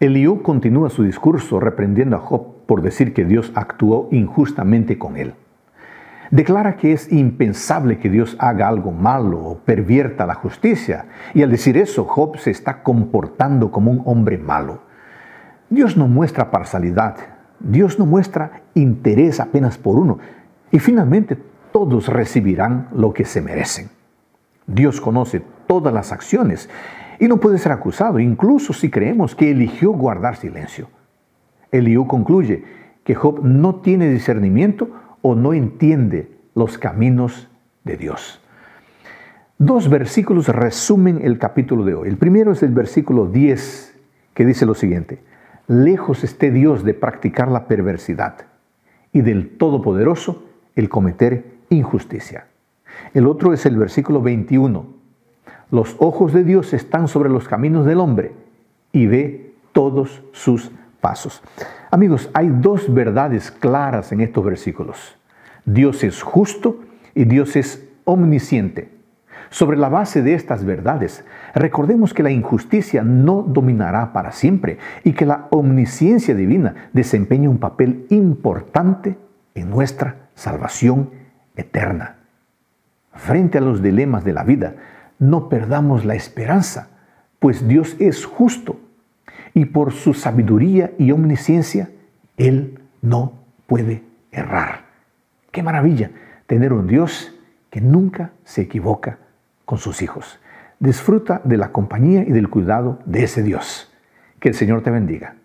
Eliú continúa su discurso reprendiendo a Job por decir que Dios actuó injustamente con él. Declara que es impensable que Dios haga algo malo o pervierta la justicia, y al decir eso, Job se está comportando como un hombre malo. Dios no muestra parcialidad, Dios no muestra interés apenas por uno, y finalmente todos recibirán lo que se merecen. Dios conoce todas las acciones y no puede ser acusado, incluso si creemos que eligió guardar silencio. Eliú concluye que Job no tiene discernimiento o no entiende los caminos de Dios. Dos versículos resumen el capítulo de hoy. El primero es el versículo 10, que dice lo siguiente, lejos esté Dios de practicar la perversidad y del Todopoderoso el cometer injusticia. El otro es el versículo 21, los ojos de Dios están sobre los caminos del hombre y ve todos sus pasos. Amigos, hay dos verdades claras en estos versículos. Dios es justo y Dios es omnisciente. Sobre la base de estas verdades, recordemos que la injusticia no dominará para siempre y que la omnisciencia divina desempeña un papel importante en nuestra salvación eterna. Frente a los dilemas de la vida, no perdamos la esperanza, pues Dios es justo y por su sabiduría y omnisciencia, Él no puede errar. Qué maravilla tener un Dios que nunca se equivoca con sus hijos. Disfruta de la compañía y del cuidado de ese Dios. Que el Señor te bendiga.